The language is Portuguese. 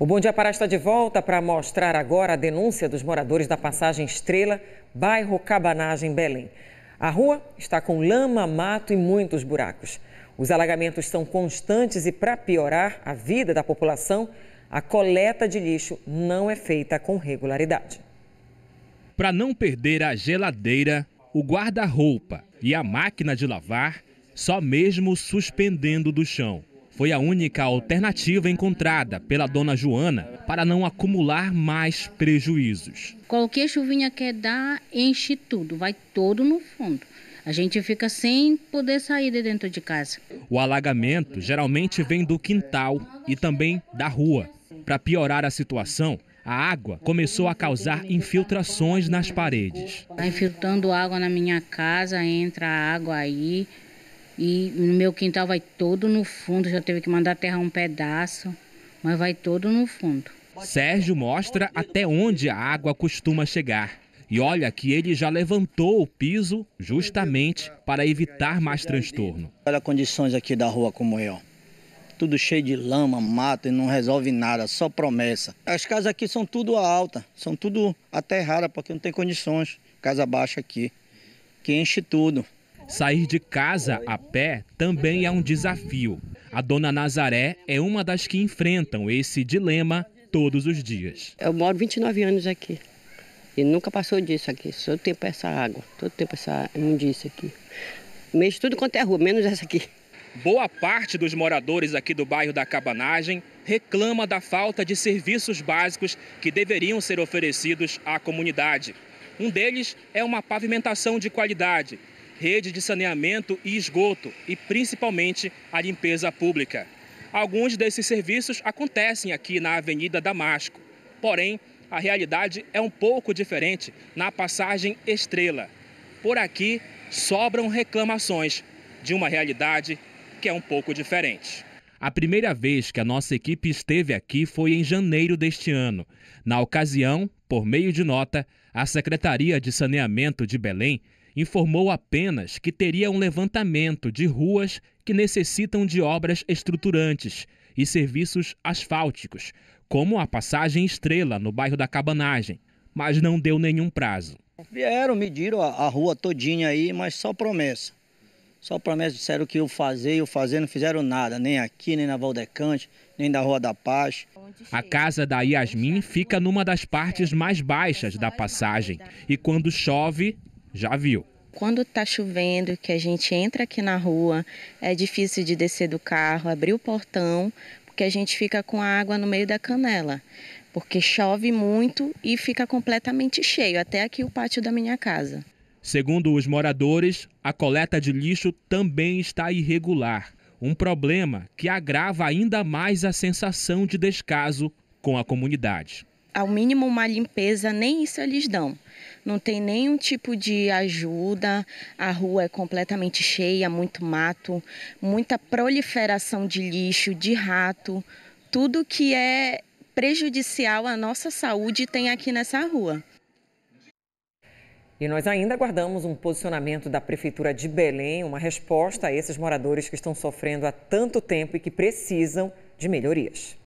O Bom Dia Pará está de volta para mostrar agora a denúncia dos moradores da passagem Estrela, bairro Cabanagem, Belém. A rua está com lama, mato e muitos buracos. Os alagamentos são constantes e, para piorar a vida da população, a coleta de lixo não é feita com regularidade. Para não perder a geladeira, o guarda-roupa e a máquina de lavar, só mesmo suspendendo do chão foi a única alternativa encontrada pela dona Joana para não acumular mais prejuízos. Qualquer chuvinha que dá, enche tudo, vai todo no fundo. A gente fica sem poder sair de dentro de casa. O alagamento geralmente vem do quintal e também da rua. Para piorar a situação, a água começou a causar infiltrações nas paredes. Está infiltrando água na minha casa, entra água aí, e no meu quintal vai todo no fundo, já teve que mandar terra um pedaço, mas vai todo no fundo. Sérgio mostra até onde a água costuma chegar. E olha que ele já levantou o piso justamente para evitar mais transtorno. Olha as condições aqui da rua como é, ó. Tudo cheio de lama, mato e não resolve nada, só promessa. As casas aqui são tudo alta, são tudo aterrada porque não tem condições. Casa baixa aqui, que enche tudo. Sair de casa a pé também é um desafio. A dona Nazaré é uma das que enfrentam esse dilema todos os dias. Eu moro 29 anos aqui e nunca passou disso aqui. Todo tempo essa água, todo tempo essa imundícia aqui. Mexe tudo quanto é rua, menos essa aqui. Boa parte dos moradores aqui do bairro da Cabanagem reclama da falta de serviços básicos que deveriam ser oferecidos à comunidade. Um deles é uma pavimentação de qualidade, rede de saneamento e esgoto e principalmente a limpeza pública. Alguns desses serviços acontecem aqui na Avenida Damasco, porém a realidade é um pouco diferente na passagem Estrela. Por aqui sobram reclamações de uma realidade que é um pouco diferente. A primeira vez que a nossa equipe esteve aqui foi em janeiro deste ano. Na ocasião, por meio de nota, a Secretaria de Saneamento de Belém informou apenas que teria um levantamento de ruas que necessitam de obras estruturantes e serviços asfálticos, como a passagem Estrela no bairro da Cabanagem, mas não deu nenhum prazo. Vieram, mediram a, rua todinha aí, mas só promessa. Só promessa, disseram que eu fazer, eu fazer, não fizeram nada, nem aqui, nem na Valdecante, nem na Rua da Paz. A casa da Yasmin fica numa das partes mais baixas da passagem e quando chove, já viu. Quando está chovendo, que a gente entra aqui na rua, é difícil de descer do carro, abrir o portão, porque a gente fica com a água no meio da canela. Porque chove muito e fica completamente cheio, até aqui o pátio da minha casa. Segundo os moradores, a coleta de lixo também está irregular. Um problema que agrava ainda mais a sensação de descaso com a comunidade ao mínimo uma limpeza, nem isso eles dão. Não tem nenhum tipo de ajuda, a rua é completamente cheia, muito mato, muita proliferação de lixo, de rato, tudo que é prejudicial à nossa saúde tem aqui nessa rua. E nós ainda aguardamos um posicionamento da Prefeitura de Belém, uma resposta a esses moradores que estão sofrendo há tanto tempo e que precisam de melhorias.